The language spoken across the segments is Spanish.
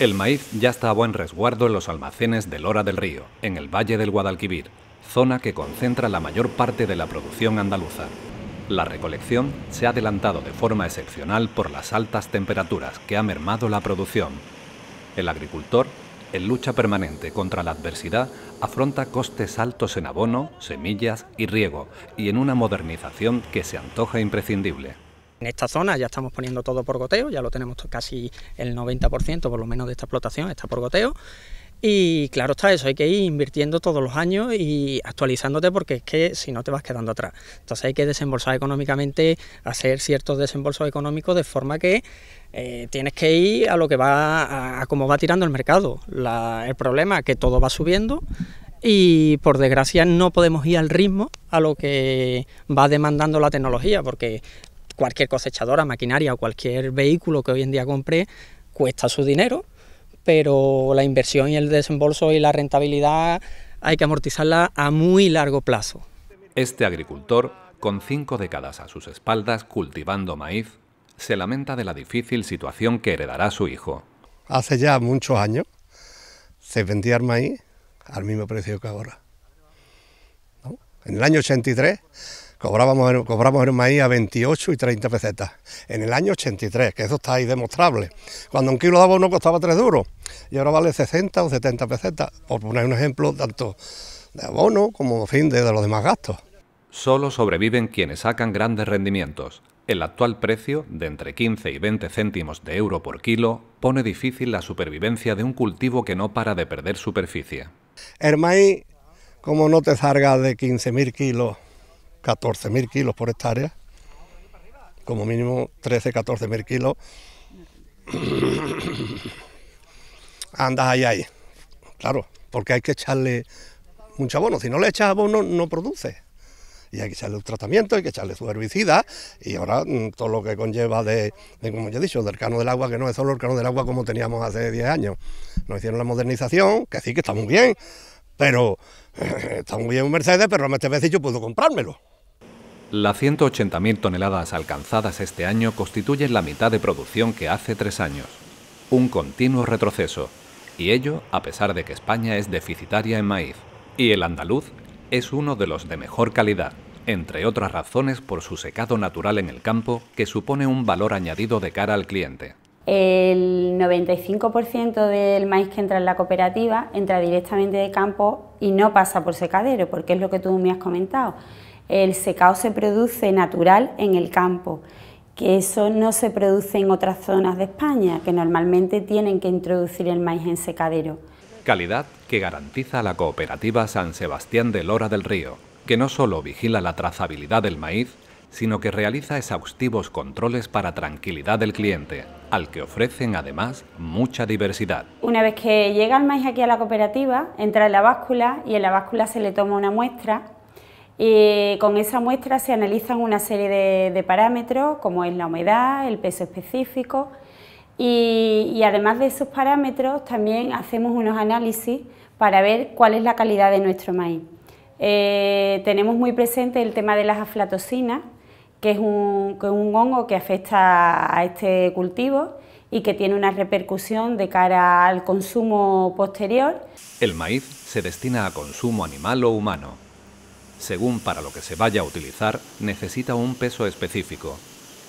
El maíz ya está a buen resguardo en los almacenes de Lora del Río, en el Valle del Guadalquivir, zona que concentra la mayor parte de la producción andaluza. La recolección se ha adelantado de forma excepcional por las altas temperaturas que ha mermado la producción. El agricultor, en lucha permanente contra la adversidad, afronta costes altos en abono, semillas y riego, y en una modernización que se antoja imprescindible. En esta zona ya estamos poniendo todo por goteo, ya lo tenemos casi el 90% por lo menos de esta explotación está por goteo. Y claro está, eso hay que ir invirtiendo todos los años y actualizándote porque es que si no te vas quedando atrás. Entonces hay que desembolsar económicamente, hacer ciertos desembolsos económicos de forma que eh, tienes que ir a lo que va, a, cómo va tirando el mercado. el problema es que todo va subiendo y por desgracia no podemos ir al ritmo a lo que va demandando la tecnología, porque cualquier cosechadora, maquinaria o cualquier vehículo que hoy en día compre, cuesta su dinero, pero la inversión y el desembolso y la rentabilidad hay que amortizarla a muy largo plazo. Este agricultor, con cinco décadas a sus espaldas cultivando maíz, se lamenta de la difícil situación que heredará su hijo. Hace ya muchos años se vendía el maíz al mismo precio que ahora. En el año 83 Cobrábamos, cobramos el maíz a 28 y 30 pesetas en el año 83, que eso está ahí demostrable. Cuando un kilo de abono costaba 3 duros y ahora vale 60 o 70 pesetas, por poner un ejemplo tanto de abono como fin de, los demás gastos. Solo sobreviven quienes sacan grandes rendimientos. El actual precio, de entre 15 y 20 céntimos de euro por kilo, pone difícil la supervivencia de un cultivo que no para de perder superficie. El maíz, como no te salga de 15.000 kilos 14.000 kilos por hectárea, como mínimo 13, 14.000 kilos. Andas ahí, ahí, claro, porque hay que echarle mucho abono, si no le echas abono no produce. Y hay que echarle un tratamiento, hay que echarle su herbicida y ahora mm, todo lo que conlleva de, como ya he dicho, del cano del agua, que no es solo el cano del agua como teníamos hace 10 años. Nos hicieron la modernización, que sí que está muy bien, pero está muy bien un Mercedes, pero a veces yo puedo comprármelo. Las 180.000 toneladas alcanzadas este año constituyen la mitad de producción que hace tres años. Un continuo retroceso, y ello a pesar de que España es deficitaria en maíz, y el andaluz es uno de los de mejor calidad, entre otras razones por su secado natural en el campo, que supone un valor añadido de cara al cliente. El 95% del maíz que entra en la cooperativa entra directamente de campo y no pasa por secadero, porque es lo que tú me has comentado. El secado se produce natural en el campo, que eso no se produce en otras zonas de España, que normalmente tienen que introducir el maíz en secadero. Calidad que garantiza la cooperativa San Sebastián de Lora del Río, que no solo vigila la trazabilidad del maíz, sino que realiza exhaustivos controles para tranquilidad del cliente, al que ofrecen además mucha diversidad. Una vez que llega el maíz aquí a la cooperativa, entra en la báscula y en la báscula se le toma una muestra y con esa muestra se analizan una serie de, parámetros, como es la humedad, el peso específico, y, además de esos parámetros también hacemos unos análisis para ver cuál es la calidad de nuestro maíz. Eh, tenemos muy presente el tema de las aflatoxinas, que es un hongo que afecta a este cultivo y que tiene una repercusión de cara al consumo posterior. El maíz se destina a consumo animal o humano según para lo que se vaya a utilizar, necesita un peso específico.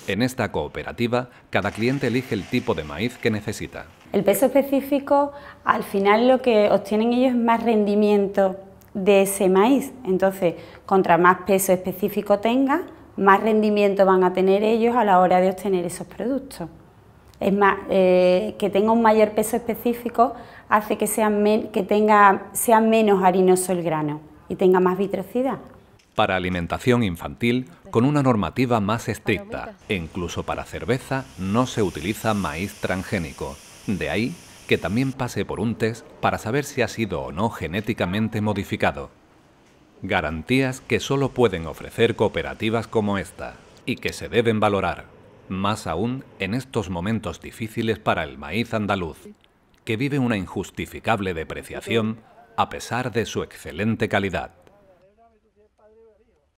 En esta cooperativa, cada cliente elige el tipo de maíz que necesita. El peso específico, al final lo que obtienen ellos es más rendimiento de ese maíz. Entonces, contra más peso específico tenga, más rendimiento van a tener ellos a la hora de obtener esos productos. Es más, eh, que tenga un mayor peso específico hace que, tenga, sea menos harinoso el grano y tenga más vitrocida. Para alimentación infantil, con una normativa más estricta, e incluso para cerveza no se utiliza maíz transgénico. De ahí que también pase por un test para saber si ha sido o no genéticamente modificado. Garantías que solo pueden ofrecer cooperativas como esta y que se deben valorar, más aún en estos momentos difíciles para el maíz andaluz, que vive una injustificable depreciación a pesar de su excelente calidad.